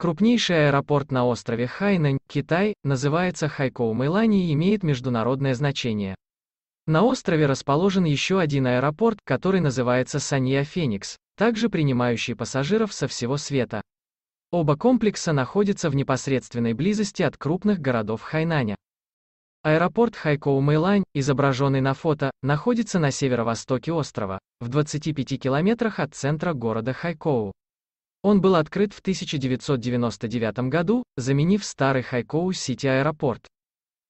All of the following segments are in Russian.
Крупнейший аэропорт на острове Хайнань, Китай, называется Хайкоу Мэйлани и имеет международное значение. На острове расположен еще один аэропорт, который называется Санья Феникс, также принимающий пассажиров со всего света. Оба комплекса находятся в непосредственной близости от крупных городов Хайнаня. Аэропорт Хайкоу Мэйлань, изображенный на фото, находится на северо-востоке острова, в 25 километрах от центра города Хайкоу. Он был открыт в 1999 году, заменив старый Хайкоу Сити Аэропорт.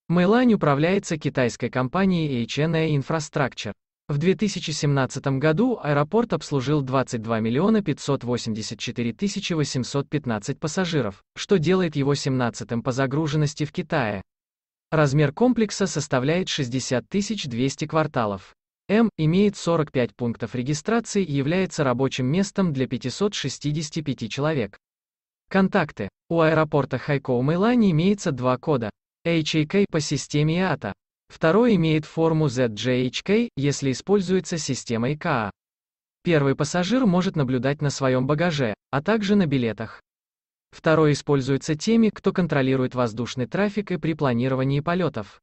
Мэйлань управляется китайской компанией HNA Infrastructure. В 2017 году аэропорт обслужил 22 миллиона 584 тысячи 815 пассажиров, что делает его 17-м по загруженности в Китае. Размер комплекса составляет 60 200 кварталов. М имеет 45 пунктов регистрации и является рабочим местом для 565 человек. Контакты. У аэропорта Хайкоу Мэйлани имеется два кода. HAK по системе IATA. А а. Второй имеет форму ZJHK, если используется система ИКА. Первый пассажир может наблюдать на своем багаже, а также на билетах. Второй используется теми, кто контролирует воздушный трафик и при планировании полетов.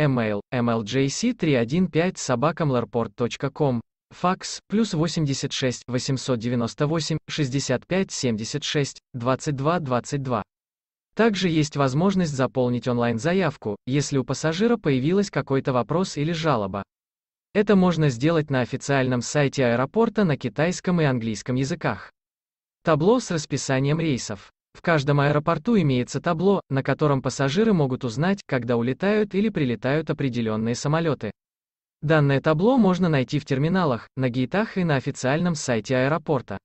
Email mljc315 собакамларпорт.ком Факс плюс 86 898 65 76 22 22. Также есть возможность заполнить онлайн-заявку, если у пассажира появилась какой-то вопрос или жалоба. Это можно сделать на официальном сайте аэропорта на китайском и английском языках. Табло с расписанием рейсов. В каждом аэропорту имеется табло, на котором пассажиры могут узнать, когда улетают или прилетают определенные самолеты. Данное табло можно найти в терминалах, на гейтах и на официальном сайте аэропорта.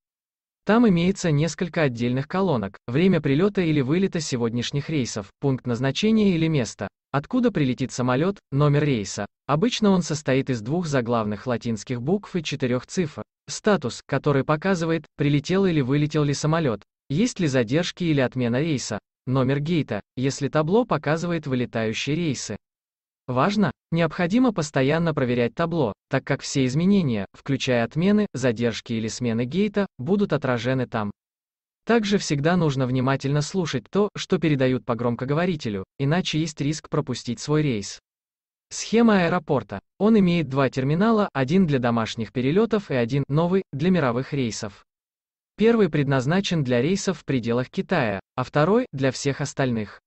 Там имеется несколько отдельных колонок, время прилета или вылета сегодняшних рейсов, пункт назначения или место, откуда прилетит самолет, номер рейса. Обычно он состоит из двух заглавных латинских букв и четырех цифр. Статус, который показывает, прилетел или вылетел ли самолет, есть ли задержки или отмена рейса, номер гейта, если табло показывает вылетающие рейсы. Важно, необходимо постоянно проверять табло, так как все изменения, включая отмены, задержки или смены гейта, будут отражены там. Также всегда нужно внимательно слушать то, что передают по громкоговорителю, иначе есть риск пропустить свой рейс. Схема аэропорта. Он имеет два терминала, один для домашних перелетов и один, новый, для мировых рейсов. Первый предназначен для рейсов в пределах Китая, а второй – для всех остальных.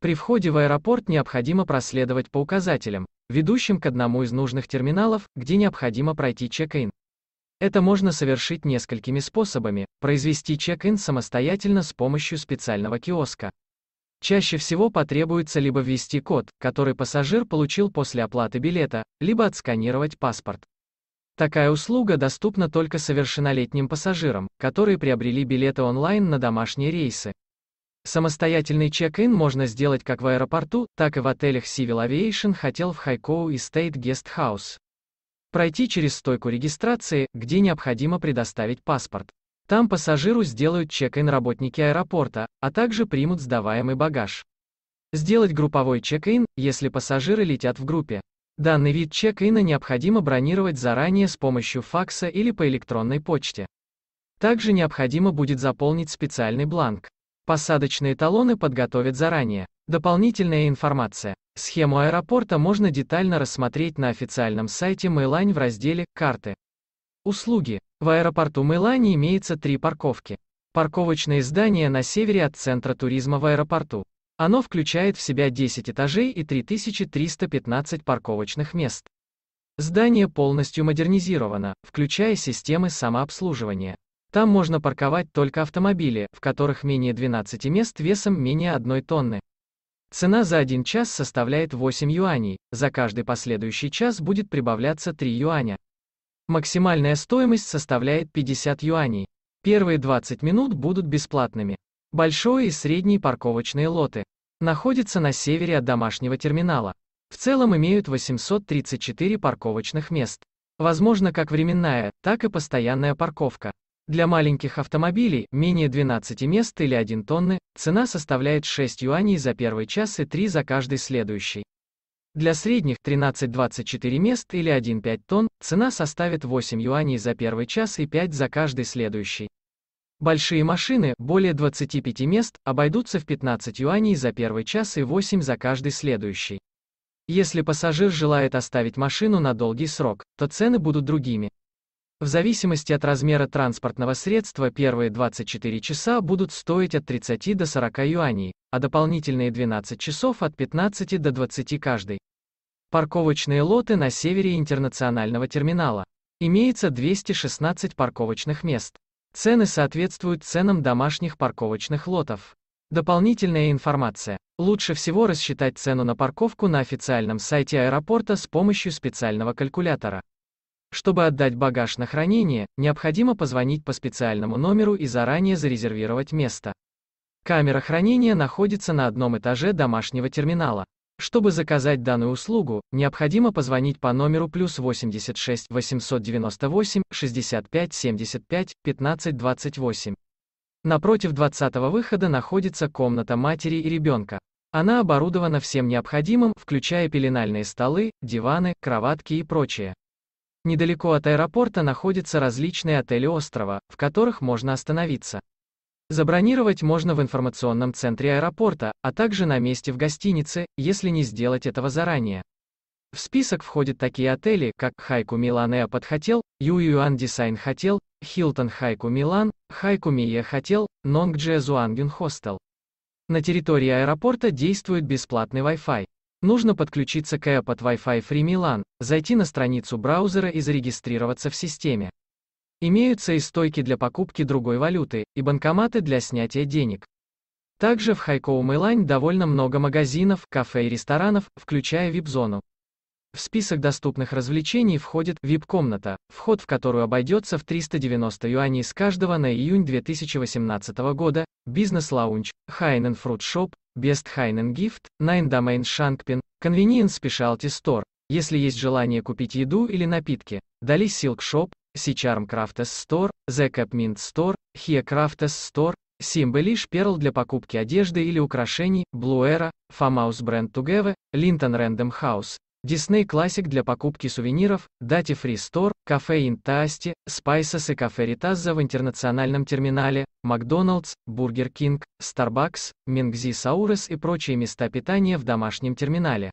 При входе в аэропорт необходимо проследовать по указателям, ведущим к одному из нужных терминалов, где необходимо пройти чек-ин. Это можно совершить несколькими способами, произвести чек-ин самостоятельно с помощью специального киоска. Чаще всего потребуется либо ввести код, который пассажир получил после оплаты билета, либо отсканировать паспорт. Такая услуга доступна только совершеннолетним пассажирам, которые приобрели билеты онлайн на домашние рейсы. Самостоятельный чек-ин можно сделать как в аэропорту, так и в отелях Civil Aviation хотел в Хайкоу и State Guest House. Пройти через стойку регистрации, где необходимо предоставить паспорт. Там пассажиру сделают чек-ин работники аэропорта, а также примут сдаваемый багаж. Сделать групповой чек-ин, если пассажиры летят в группе. Данный вид чек-ина необходимо бронировать заранее с помощью факса или по электронной почте. Также необходимо будет заполнить специальный бланк. Посадочные талоны подготовят заранее. Дополнительная информация. Схему аэропорта можно детально рассмотреть на официальном сайте Мэйлайн в разделе «Карты». Услуги. В аэропорту Мэйлани имеется три парковки. Парковочные здания на севере от центра туризма в аэропорту. Оно включает в себя 10 этажей и 3315 парковочных мест. Здание полностью модернизировано, включая системы самообслуживания. Там можно парковать только автомобили, в которых менее 12 мест весом менее 1 тонны. Цена за один час составляет 8 юаней, за каждый последующий час будет прибавляться 3 юаня. Максимальная стоимость составляет 50 юаней. Первые 20 минут будут бесплатными. Большой и средний парковочные лоты. Находятся на севере от домашнего терминала. В целом имеют 834 парковочных мест. Возможно как временная, так и постоянная парковка. Для маленьких автомобилей, менее 12 мест или 1 тонны, цена составляет 6 юаней за первый час и 3 за каждый следующий. Для средних 13-24 мест или 1,5 тонн, цена составит 8 юаней за первый час и 5 за каждый следующий. Большие машины, более 25 мест, обойдутся в 15 юаней за первый час и 8 за каждый следующий. Если пассажир желает оставить машину на долгий срок, то цены будут другими. В зависимости от размера транспортного средства первые 24 часа будут стоить от 30 до 40 юаней, а дополнительные 12 часов от 15 до 20 каждый. Парковочные лоты на севере интернационального терминала. Имеется 216 парковочных мест. Цены соответствуют ценам домашних парковочных лотов. Дополнительная информация. Лучше всего рассчитать цену на парковку на официальном сайте аэропорта с помощью специального калькулятора. Чтобы отдать багаж на хранение, необходимо позвонить по специальному номеру и заранее зарезервировать место. Камера хранения находится на одном этаже домашнего терминала. Чтобы заказать данную услугу, необходимо позвонить по номеру плюс 86 898 65 75 15 28. Напротив 20 выхода находится комната матери и ребенка. Она оборудована всем необходимым, включая пеленальные столы, диваны, кроватки и прочее. Недалеко от аэропорта находятся различные отели острова, в которых можно остановиться. Забронировать можно в информационном центре аэропорта, а также на месте в гостинице, если не сделать этого заранее. В список входят такие отели, как Хайку Миланеа-Подхотел, хотел, Ююан Дизайн хотел, Хилтон Хайку Милан, Хайку Мия хотел, Нонгджия Зуангюн Хостел. На территории аэропорта действует бесплатный Wi-Fi. Нужно подключиться к Эопот Wi-Fi Free Milan, зайти на страницу браузера и зарегистрироваться в системе. Имеются и стойки для покупки другой валюты, и банкоматы для снятия денег. Также в Хайкоу Мэлань довольно много магазинов, кафе и ресторанов, включая вип-зону. В список доступных развлечений входит вип-комната, вход в которую обойдется в 390 юаней с каждого на июнь 2018 года, бизнес-лаунч, Хайнен Фрут Шоп, Бест Хайнен Гифт, Nine Domain Shankpin, Convenience Specialty Store, если есть желание купить еду или напитки, Дали Silk Шоп. Сичарм Крафтес Стор, The Cap Mint Store, Крафтес Стор, Simbelish Перл для покупки одежды или украшений, Блуэра, Фамаус Бренд Тугеве, Линтон Рэндом Хаус, Дисней Классик для покупки сувениров, Дати Free Store, Кафе Интаасти, Spices и Кафе Ритаза в интернациональном терминале, Макдоналдс, Бургер Кинг, Старбакс, Мингзи Саурес и прочие места питания в домашнем терминале.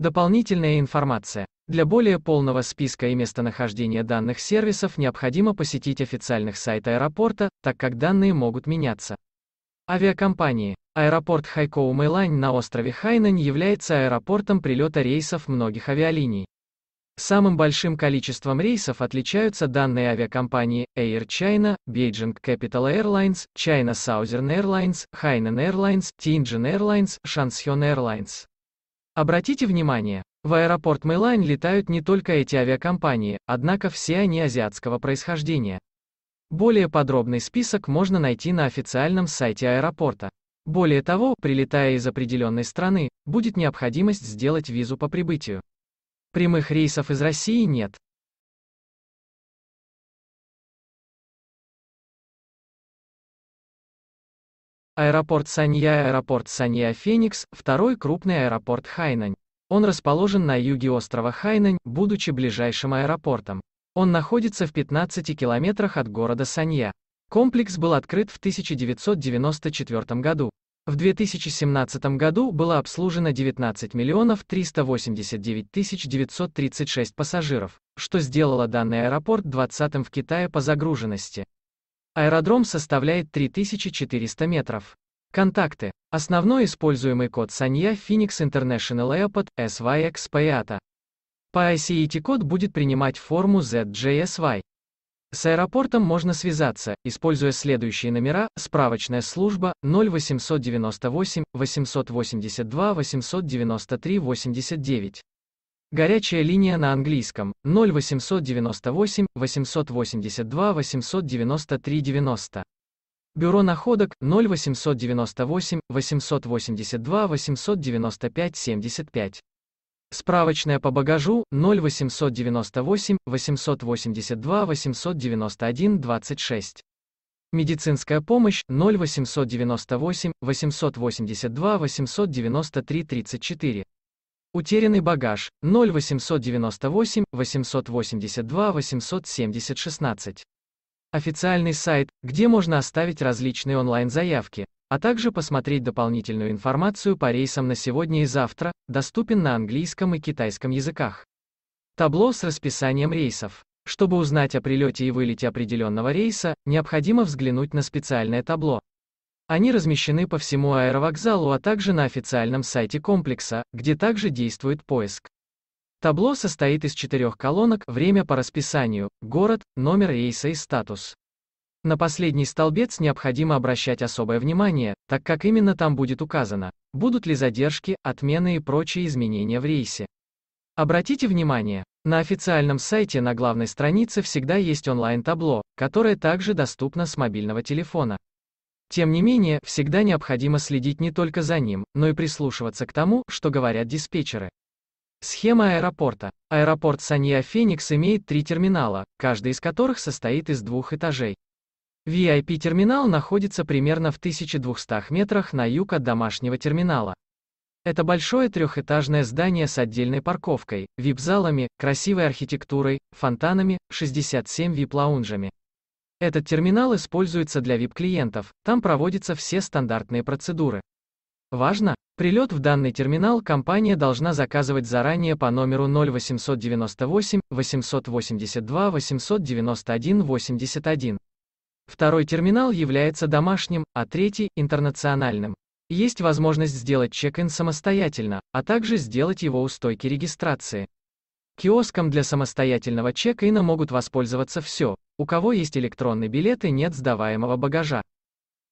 Дополнительная информация. Для более полного списка и местонахождения данных сервисов необходимо посетить официальных сайт аэропорта, так как данные могут меняться. Авиакомпании. Аэропорт Хайкоу Мэйлайн на острове Хайнань является аэропортом прилета рейсов многих авиалиний. Самым большим количеством рейсов отличаются данные авиакомпании Air China, Beijing Capital Airlines, China Southern Airlines, Hainan Airlines, Tianjin Airlines, Shanshyun Airlines. Обратите внимание, в аэропорт Мейлайн летают не только эти авиакомпании, однако все они азиатского происхождения. Более подробный список можно найти на официальном сайте аэропорта. Более того, прилетая из определенной страны, будет необходимость сделать визу по прибытию. Прямых рейсов из России нет. Аэропорт Санья Аэропорт Санья Феникс – второй крупный аэропорт Хайнань. Он расположен на юге острова Хайнань, будучи ближайшим аэропортом. Он находится в 15 километрах от города Санья. Комплекс был открыт в 1994 году. В 2017 году было обслужено 19 миллионов 389 936 пассажиров, что сделало данный аэропорт 20-м в Китае по загруженности. Аэродром составляет 3400 метров. Контакты. Основной используемый код Санья Phoenix International Airport SYXPATA. По ICET код будет принимать форму ZJSY. С аэропортом можно связаться, используя следующие номера, справочная служба 0898 882 893 89. Горячая линия на английском 0898 882 893 90. Бюро находок 0898 882 895 75. Справочная по багажу 0898 882 891 26. Медицинская помощь 0898 882 893 34. Утерянный багаж 0898 882 870 16 официальный сайт, где можно оставить различные онлайн-заявки, а также посмотреть дополнительную информацию по рейсам на сегодня и завтра, доступен на английском и китайском языках. Табло с расписанием рейсов. Чтобы узнать о прилете и вылете определенного рейса, необходимо взглянуть на специальное табло. Они размещены по всему аэровокзалу, а также на официальном сайте комплекса, где также действует поиск. Табло состоит из четырех колонок «Время по расписанию», «Город», «Номер рейса» и «Статус». На последний столбец необходимо обращать особое внимание, так как именно там будет указано, будут ли задержки, отмены и прочие изменения в рейсе. Обратите внимание, на официальном сайте на главной странице всегда есть онлайн-табло, которое также доступно с мобильного телефона. Тем не менее, всегда необходимо следить не только за ним, но и прислушиваться к тому, что говорят диспетчеры. Схема аэропорта. Аэропорт Санья Феникс имеет три терминала, каждый из которых состоит из двух этажей. VIP-терминал находится примерно в 1200 метрах на юг от домашнего терминала. Это большое трехэтажное здание с отдельной парковкой, вип-залами, красивой архитектурой, фонтанами, 67 вип-лаунжами. Этот терминал используется для vip клиентов там проводятся все стандартные процедуры. Важно, прилет в данный терминал компания должна заказывать заранее по номеру 0898 882 891 81. Второй терминал является домашним, а третий – интернациональным. Есть возможность сделать чек-ин самостоятельно, а также сделать его у стойки регистрации. Киоском для самостоятельного чек-ина могут воспользоваться все, у кого есть электронный билет и нет сдаваемого багажа.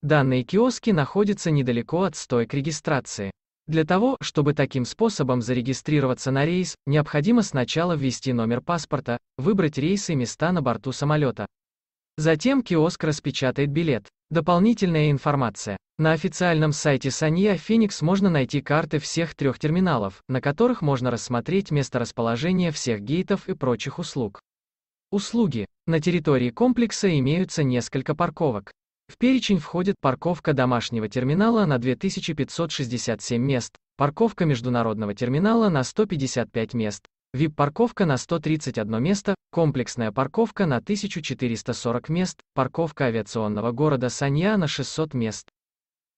Данные киоски находятся недалеко от стойк регистрации. Для того, чтобы таким способом зарегистрироваться на рейс, необходимо сначала ввести номер паспорта, выбрать рейсы и места на борту самолета. Затем киоск распечатает билет. Дополнительная информация. На официальном сайте Санья Феникс можно найти карты всех трех терминалов, на которых можно рассмотреть месторасположение всех гейтов и прочих услуг. Услуги. На территории комплекса имеются несколько парковок. В перечень входит парковка домашнего терминала на 2567 мест, парковка международного терминала на 155 мест, VIP-парковка на 131 место, комплексная парковка на 1440 мест, парковка авиационного города Санья на 600 мест.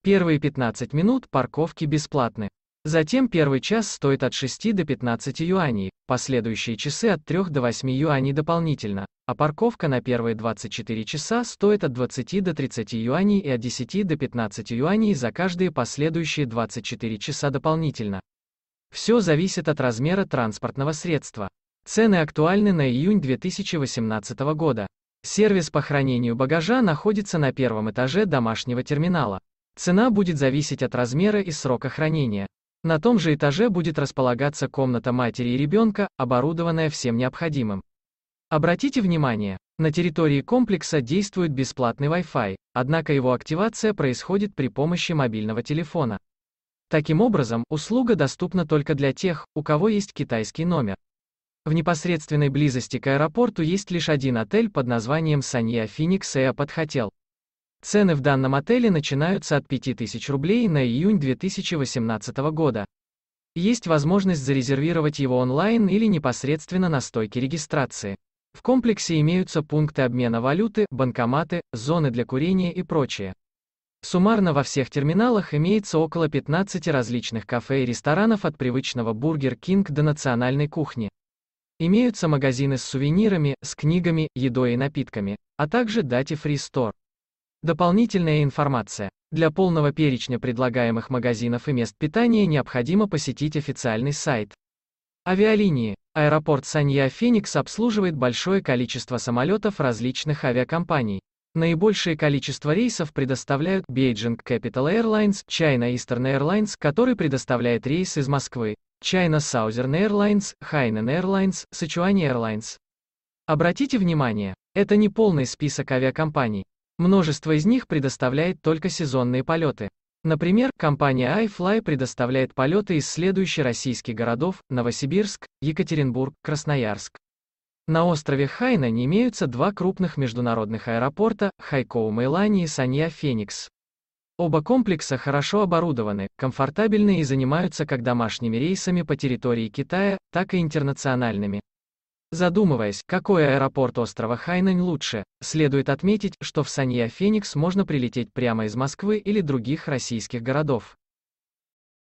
Первые 15 минут парковки бесплатны. Затем первый час стоит от 6 до 15 юаней, последующие часы от 3 до 8 юаней дополнительно а парковка на первые 24 часа стоит от 20 до 30 юаней и от 10 до 15 юаней за каждые последующие 24 часа дополнительно. Все зависит от размера транспортного средства. Цены актуальны на июнь 2018 года. Сервис по хранению багажа находится на первом этаже домашнего терминала. Цена будет зависеть от размера и срока хранения. На том же этаже будет располагаться комната матери и ребенка, оборудованная всем необходимым. Обратите внимание, на территории комплекса действует бесплатный Wi-Fi, однако его активация происходит при помощи мобильного телефона. Таким образом, услуга доступна только для тех, у кого есть китайский номер. В непосредственной близости к аэропорту есть лишь один отель под названием Санья Феникс Эапот Хотел. Цены в данном отеле начинаются от 5000 рублей на июнь 2018 года. Есть возможность зарезервировать его онлайн или непосредственно на стойке регистрации. В комплексе имеются пункты обмена валюты, банкоматы, зоны для курения и прочее. Суммарно во всех терминалах имеется около 15 различных кафе и ресторанов от привычного Бургер Кинг до национальной кухни. Имеются магазины с сувенирами, с книгами, едой и напитками, а также Dati Free Store. Дополнительная информация. Для полного перечня предлагаемых магазинов и мест питания необходимо посетить официальный сайт. Авиалинии. Аэропорт Санья Феникс обслуживает большое количество самолетов различных авиакомпаний. Наибольшее количество рейсов предоставляют Beijing Capital Airlines, China Eastern Airlines, который предоставляет рейс из Москвы, China Southern Airlines, Hainan Airlines, Sichuan Airlines. Обратите внимание, это не полный список авиакомпаний. Множество из них предоставляет только сезонные полеты. Например, компания iFly предоставляет полеты из следующих российских городов – Новосибирск, Екатеринбург, Красноярск. На острове Хайна не имеются два крупных международных аэропорта – Хайкоу Мэйлани и Санья Феникс. Оба комплекса хорошо оборудованы, комфортабельны и занимаются как домашними рейсами по территории Китая, так и интернациональными. Задумываясь, какой аэропорт острова Хайнань лучше, следует отметить, что в Санья Феникс можно прилететь прямо из Москвы или других российских городов.